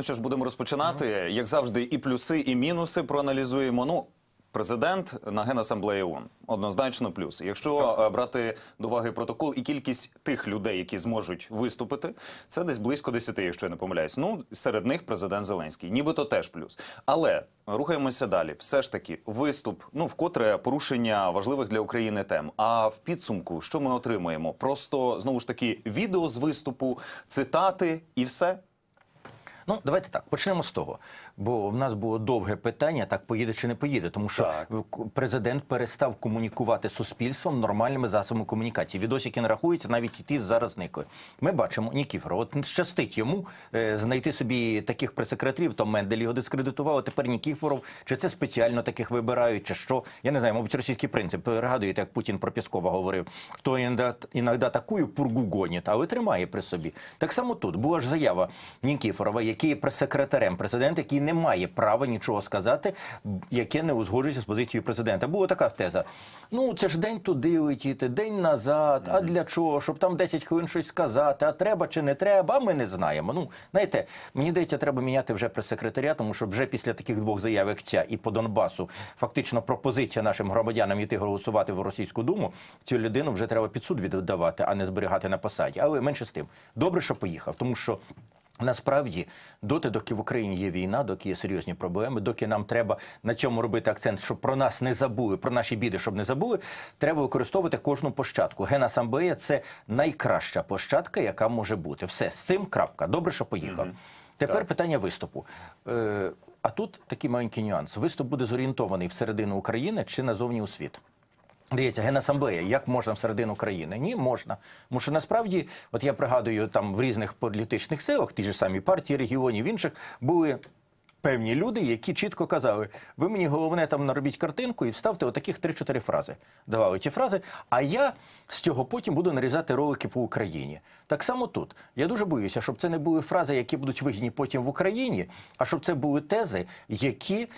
Ну що ж, будемо розпочинати, як завжди, і плюси, і мінуси проаналізуємо. Ну, президент на генасамблеї ООН. однозначно плюс. Якщо так. Е, брати до уваги протокол і кількість тих людей, які зможуть виступити, це десь близько десяти, якщо я не помиляюсь. Ну серед них президент Зеленський, нібито теж плюс. Але рухаємося далі. Все ж таки, виступ, ну вкотре порушення важливих для України тем. А в підсумку, що ми отримуємо? Просто знову ж таки відео з виступу, цитати і все. Ну, давайте так почнемо з того. Бо в нас було довге питання: так поїде чи не поїде, тому що так. президент перестав комунікувати з суспільством нормальними засобами комунікації. Відосики не рахуються, навіть і ті зараз зникли. Ми бачимо Нікіфора. От щастить йому е, знайти собі таких пресекретарів, то Мендель його дискредитували. Тепер Нікіфоров чи це спеціально таких вибирають, чи що я не знаю. Мабуть, російський принцип е, пригадуєте, як Путін про Піскова говорив, хто іноді атакує, пургу гонить, але тримає при собі. Так само тут була ж заява Нікіфорова, який пресекретарем, прес президента, який не не має права нічого сказати, яке не узгоджується з позицією президента. Була така теза. Ну це ж день туди летіти, день назад. А для чого? Щоб там 10 хвилин щось сказати. А треба чи не треба? А ми не знаємо. Ну знаєте, мені здається, треба міняти вже прес-секретаря, тому що вже після таких двох заяв, як ця і по Донбасу, фактично пропозиція нашим громадянам іти голосувати в російську думу. Цю людину вже треба під суд віддавати, а не зберігати на посаді. Але менше з тим, добре, що поїхав, тому що. Насправді, доти, доки в Україні є війна, доки є серйозні проблеми, доки нам треба на цьому робити акцент, щоб про нас не забули, про наші біди, щоб не забули, треба використовувати кожну пощадку. Генасамблея – це найкраща пощадка, яка може бути. Все з цим крапка. Добре, що поїхав. Угу. Тепер так. питання виступу. Е, а тут такий маленький нюанс: виступ буде зорієнтований всередину України чи назовні у світ. Дивіться, генасамблея, як можна всередину країни? Ні, можна. Тому що насправді, от я пригадую, там в різних політичних силах, ті ж самі партії, регіонів інших, були певні люди, які чітко казали: ви мені головне там наробіть картинку і вставте отаких от 3-4 фрази. Давали ці фрази. А я з цього потім буду нарізати ролики по Україні. Так само тут я дуже боюся, щоб це не були фрази, які будуть вигідні потім в Україні, а щоб це були тези, які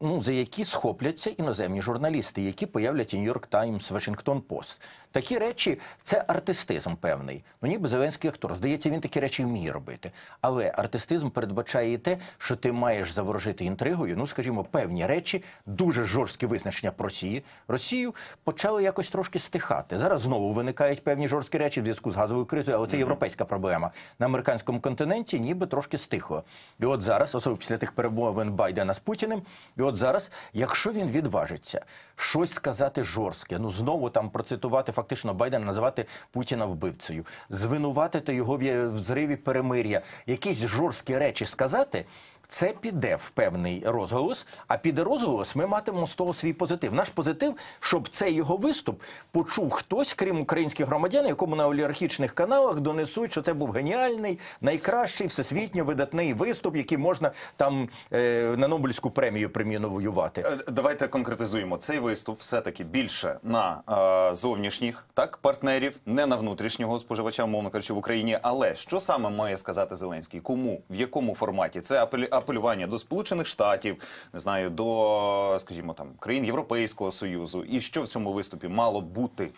ну, за які схопляться іноземні журналісти, які появляться Нью-Йорк Таймс, Вашингтон Пост. Такі речі це артистизм певний. Ну ніби Зеленський актор. Здається, він такі речі вміє робити. Але артистизм передбачає і те, що ти маєш заворожити інтригою. Ну, скажімо, певні речі, дуже жорсткі визначення про Росії. Росію почали якось трошки стихати. Зараз знову виникають певні жорсткі речі в зв'язку з газовою кризою, але це європейська проблема на американському континенті, ніби трошки стихло. І от зараз, особливо після тих перемовин Байдена з Путіним, і от от зараз, якщо він відважиться щось сказати жорстке, ну знову там процитувати фактично Байдена, називати Путіна вбивцею, звинуватити його в зриві перемир'я, якісь жорсткі речі сказати, це піде в певний розголос. А піде розголос, ми матимемо з того свій позитив. Наш позитив, щоб цей його виступ почув хтось, крім українських громадян, якому на олігархічних каналах донесуть, що це був геніальний, найкращий всесвітньо видатний виступ, який можна там е, на Нобелівську премію примінувати. Е, давайте конкретизуємо цей виступ, все таки більше на е, зовнішніх так партнерів, не на внутрішнього споживача, мовно кажучи, в Україні. Але що саме має сказати Зеленський? Кому в якому форматі це апелі апелювання до Сполучених Штатів, не знаю, до скажімо там країн Європейського Союзу, і що в цьому виступі мало бути.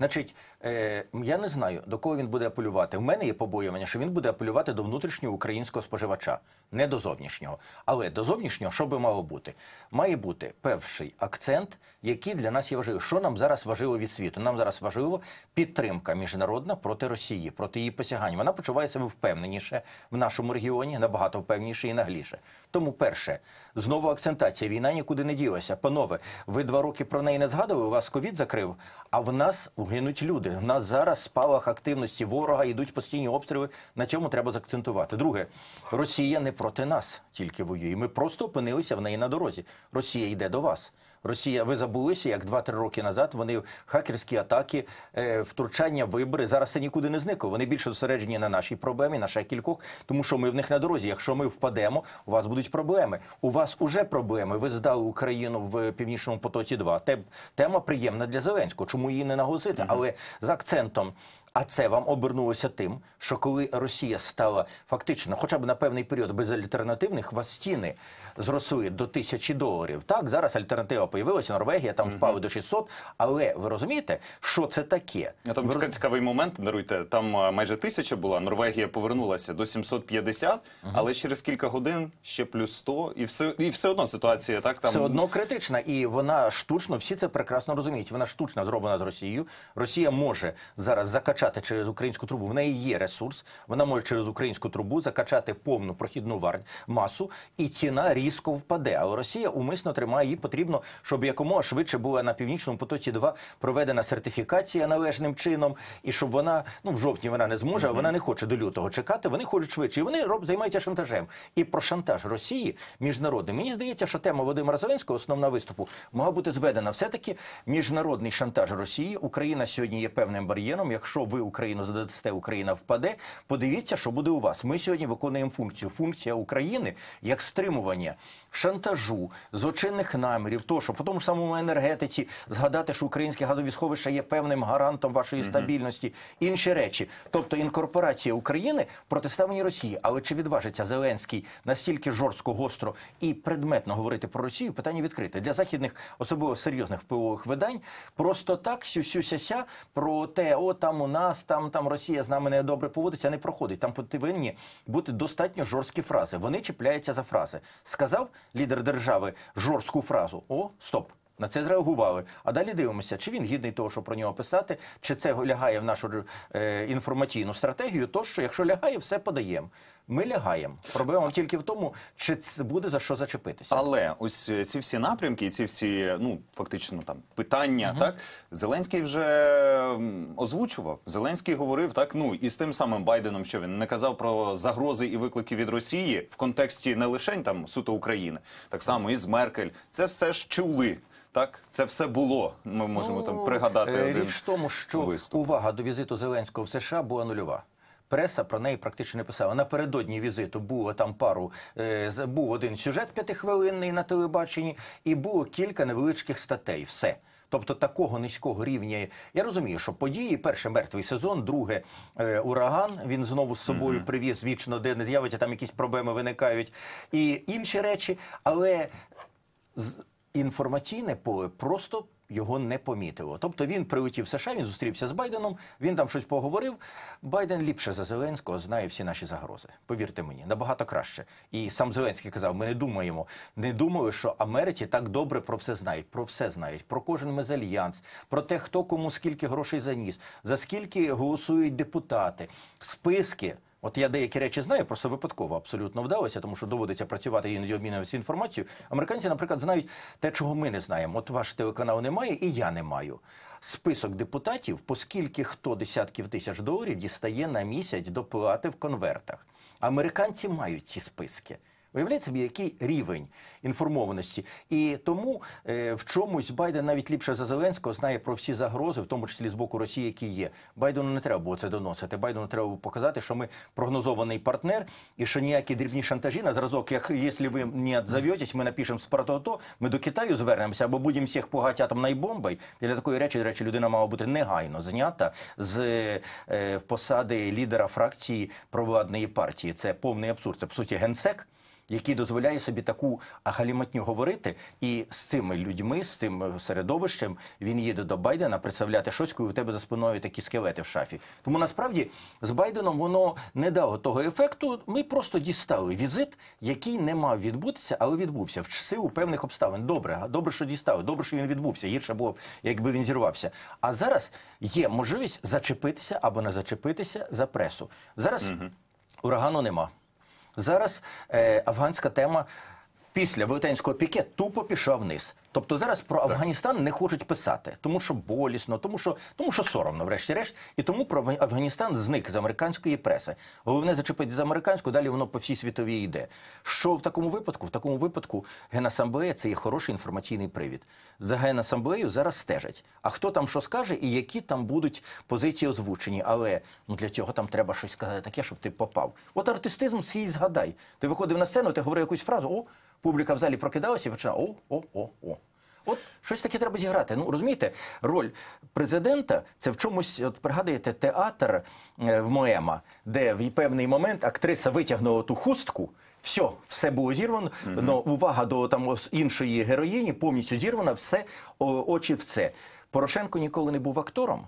Значить, е, я не знаю, до кого він буде апелювати. У мене є побоювання, що він буде апелювати до внутрішнього українського споживача, не до зовнішнього. Але до зовнішнього, що би мало бути, має бути певший акцент, який для нас є важливий. Що нам зараз важливо від світу? Нам зараз важливо підтримка міжнародна проти Росії, проти її посягань. Вона почуває себе впевненіше в нашому регіоні, набагато впевненіше і нагліше. Тому перше знову акцентація. Війна нікуди не ділася. Панове, ви два роки про неї не згадували. У вас ковід закрив, а в нас гинуть люди. У нас зараз спалах активності ворога йдуть постійні обстріли. На чому треба закцентувати. Друге, Росія не проти нас тільки воює. Ми просто опинилися в неї на дорозі. Росія йде до вас. Росія, ви забулися, як 2-3 роки назад вони хакерські атаки, е, втручання, вибори. Зараз це нікуди не зникло. Вони більше зосереджені на нашій проблемі, на ще кількох, тому що ми в них на дорозі. Якщо ми впадемо, у вас будуть проблеми. У вас уже проблеми. Ви здали Україну в північному потоці. 2 тема приємна для Зеленського. Чому її не наголосити? Але з акцентом а це вам обернулося тим, що коли Росія стала фактично, хоча б на певний період без альтернативних, вас ціни зросли до тисячі доларів. Так зараз альтернатива появилася, Норвегія там впали до 600, Але ви розумієте, що це таке? А там ви... цікавий момент. Даруйте там майже тисяча була. Норвегія повернулася до 750, угу. але через кілька годин ще плюс 100, і все і все одно ситуація так там все одно критична, і вона штучно. Всі це прекрасно розуміють. Вона штучно зроблена з Росією. Росія може зараз закачати закачати через українську трубу. В неї є ресурс. Вона може через українську трубу закачати повну прохідну масу, і ціна різко впаде. Але Росія умисно тримає її потрібно, щоб якомога швидше була на північному потоці 2 проведена сертифікація належним чином, і щоб вона ну в жовтні вона не зможе, а вона не хоче до лютого чекати. Вони хочуть швидше. І Вони роб займаються шантажем. І про шантаж Росії міжнародний. Мені здається, що тема Володимира Зеленського, основна виступу, могла бути зведена все таки міжнародний шантаж Росії. Україна сьогодні є певним бар'єром, якщо ви Україну задасте, Україна впаде. Подивіться, що буде у вас. Ми сьогодні виконуємо функцію. Функція України як стримування шантажу, злочинних намірів, то що по тому ж самому енергетиці згадати, що українське газові сховище є певним гарантом вашої стабільності, інші речі, тобто інкорпорація України протиставлені Росії. Але чи відважиться Зеленський настільки жорстко, гостро і предметно говорити про Росію? Питання відкрите для західних, особливо серйозних впливових видань, просто так сю сю про те, о там у нас нас там там Росія з нами не добре поводиться, не проходить. Там повинні бути достатньо жорсткі фрази. Вони чіпляються за фрази. Сказав лідер держави жорстку фразу. О, стоп. На це зреагували. А далі дивимося, чи він гідний того, що про нього писати, чи це лягає в нашу е, інформаційну стратегію. То що, якщо лягає, все подаємо. Ми лягаємо. Проблема тільки в тому, чи це буде за що зачепитися. Але ось е, ці всі напрямки, ці всі, ну фактично, там питання, угу. так Зеленський вже озвучував. Зеленський говорив так. Ну і з тим самим Байденом, що він не казав про загрози і виклики від Росії в контексті не лишень там суто України, так само і з Меркель. Це все ж чули. Так, це все було. Ми можемо ну, там пригадати е, річ один в тому, що виступ. увага до візиту Зеленського в США була нульова. Преса про неї практично не писала. Напередодні візиту було там пару е, був один сюжет п'ятихвилинний на телебаченні, і було кілька невеличких статей. Все. Тобто такого низького рівня я розумію, що події перше мертвий сезон, друге е, ураган. Він знову з собою mm -hmm. привіз вічно, де не з'явиться там якісь проблеми виникають і інші речі, але інформаційне поле просто його не помітило. Тобто він прилетів в США, він зустрівся з Байденом, він там щось поговорив. Байден ліпше за Зеленського знає всі наші загрози. Повірте мені, набагато краще. І сам Зеленський казав: ми не думаємо, не думали, що Америці так добре про все знають. Про все знають, про кожен мезальянс, про те, хто кому скільки грошей заніс, за скільки голосують депутати, списки. От я деякі речі знаю, просто випадково абсолютно вдалося, тому що доводиться працювати іноді обмінюватися інформацію. Американці, наприклад, знають те, чого ми не знаємо. От ваш телеканал немає, і я не маю. Список депутатів, поскільки хто десятків тисяч доларів дістає на місяць доплати в конвертах. Американці мають ці списки. Виявляє собі, який рівень інформованості, і тому е, в чомусь Байден навіть ліпше за Зеленського знає про всі загрози, в тому числі з боку Росії, які є. Байдену не треба було це доносити. Байдену треба було показати, що ми прогнозований партнер, і що ніякі дрібні шантажі на зразок, як якщо ви не зав'язіть, ми напишемо спарато, то ми до Китаю звернемося або будемо всіх пугати атомною бомбою. Для такої речі до речі, людина мала бути негайно знята з е, посади лідера фракції провладної партії. Це повний абсурд. Це по суті генсек який дозволяє собі таку галіматню говорити, і з цими людьми, з цим е, середовищем він їде до Байдена представляти щось, коли в тебе за спиною такі скелети в шафі. Тому насправді з Байденом воно не дало того ефекту. Ми просто дістали візит, який не мав відбутися, але відбувся в силу певних обставин. Добре, добре, що дістали, добре, що він відбувся. Гірше було, якби він зірвався. А зараз є можливість зачепитися або не зачепитися за пресу. Зараз угу. урагану нема. Зараз е, афганська тема після велетенського піке тупо пішов вниз. Тобто зараз про Афганістан не хочуть писати, тому що болісно, тому що тому що соромно, врешті-решт, і тому про Афганістан зник з американської преси. Головне зачепить з американську, далі воно по всій світовій йде. Що в такому випадку? В такому випадку генасамблея це є хороший інформаційний привід. За генасамблею зараз стежать. А хто там що скаже, і які там будуть позиції озвучені? Але ну для цього там треба щось сказати таке, щоб ти попав. От артистизм свій згадай. Ти виходив на сцену, ти говорив якусь фразу. о, публіка в залі прокидалася і починала. о, о, о, о. От щось таке треба зіграти. Ну розумієте, роль президента це в чомусь, от пригадуєте, театр е, в Моема, де в певний момент актриса витягнула ту хустку. Все, все було зірвано. Mm но увага до там іншої героїні повністю зірвана, все очі в це. Порошенко ніколи не був актором.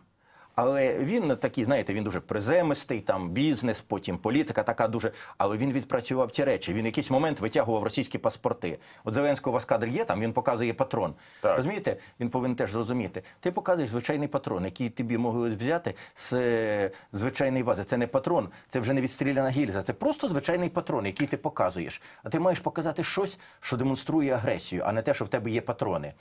Але він такий, знаєте, він дуже приземистий, там бізнес, потім політика, така дуже. Але він відпрацював ті речі. Він якийсь момент витягував російські паспорти. От Зеленського у вас кадр є, там він показує патрон. Так. Розумієте, він повинен теж зрозуміти. Ти показуєш звичайний патрон, який тобі могли взяти з е, звичайної бази. Це не патрон, це вже не відстріляна гільза. Це просто звичайний патрон, який ти показуєш. А ти маєш показати щось, що демонструє агресію, а не те, що в тебе є патрони.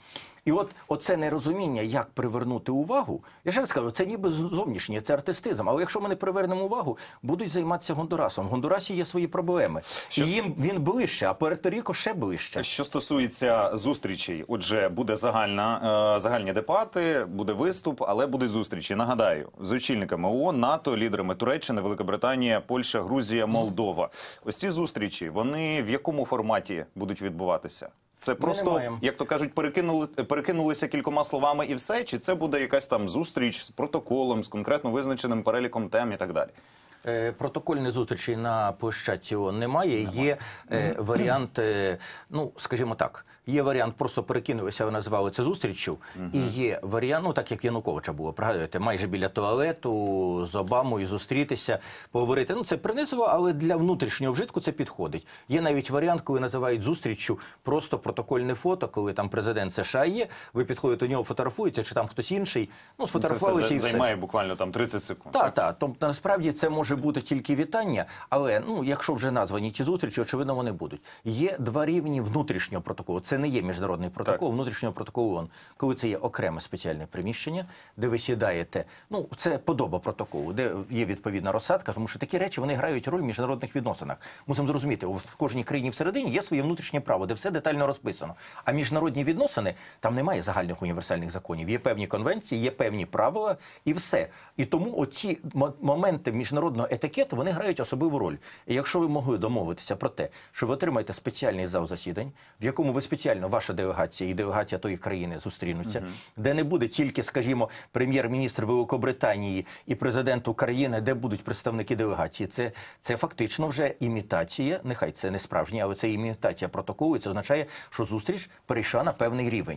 І от оце нерозуміння, як привернути увагу. Я ще раз кажу, це ніби ніби зовнішнє, це артистизм. Але якщо ми не привернемо увагу, будуть займатися Гондурасом. В Гондурасі є свої проблеми. Що... І їм він ближче, а Пуерторіко ще ближче. Що стосується зустрічей, отже, буде загальна е, загальні депати, буде виступ, але буде зустрічі. Нагадаю, з очільниками ООН, НАТО, лідерами Туреччини, Великобританія, Польща, Грузія, Молдова. Ось ці зустрічі вони в якому форматі будуть відбуватися? Це просто як то кажуть, перекинули перекинулися кількома словами, і все чи це буде якась там зустріч з протоколом, з конкретно визначеним переліком тем і так далі. Е, протокольної зустрічі на площадці немає. немає. Є е, варіант, е, ну скажімо так, Є варіант, просто перекинулися, назвали це зустріччю. Угу. І є варіант, ну так як Януковича було, пригадуєте, майже біля туалету з Обамою зустрітися, поговорити. Ну це принизливо, але для внутрішнього вжитку це підходить. Є навіть варіант, коли називають зустріччю просто протокольне фото, коли там президент США є. Ви підходите до нього, фотографуєте, чи там хтось інший. Ну сфотографувалися ну, це все і все. займає буквально там 30 секунд. Так, так. так. Тобто насправді це може бути тільки вітання, але ну якщо вже названі ті зустрічі, очевидно, вони будуть. Є два рівні внутрішнього протоколу це не є міжнародний протокол, так. внутрішнього протоколу ООН, коли це є окреме спеціальне приміщення, де ви сідаєте. Ну це подоба протоколу, де є відповідна розсадка, тому що такі речі вони грають роль в міжнародних відносинах. Мусимо зрозуміти, в кожній країні всередині є своє внутрішнє право, де все детально розписано. А міжнародні відносини там немає загальних універсальних законів. Є певні конвенції, є певні правила і все. І тому оці моменти міжнародного етикету вони грають особливу роль. І Якщо ви могли домовитися про те, що ви отримаєте спеціальний зал засідань, в якому ви спеціально спеціально ваша делегація і делегація тої країни зустрінуться, uh де не буде тільки, скажімо, прем'єр-міністр Великобританії і президент України, де будуть представники делегації. Це це фактично вже імітація. Нехай це не справжня, але це імітація протоколу. і Це означає, що зустріч перейшла на певний рівень.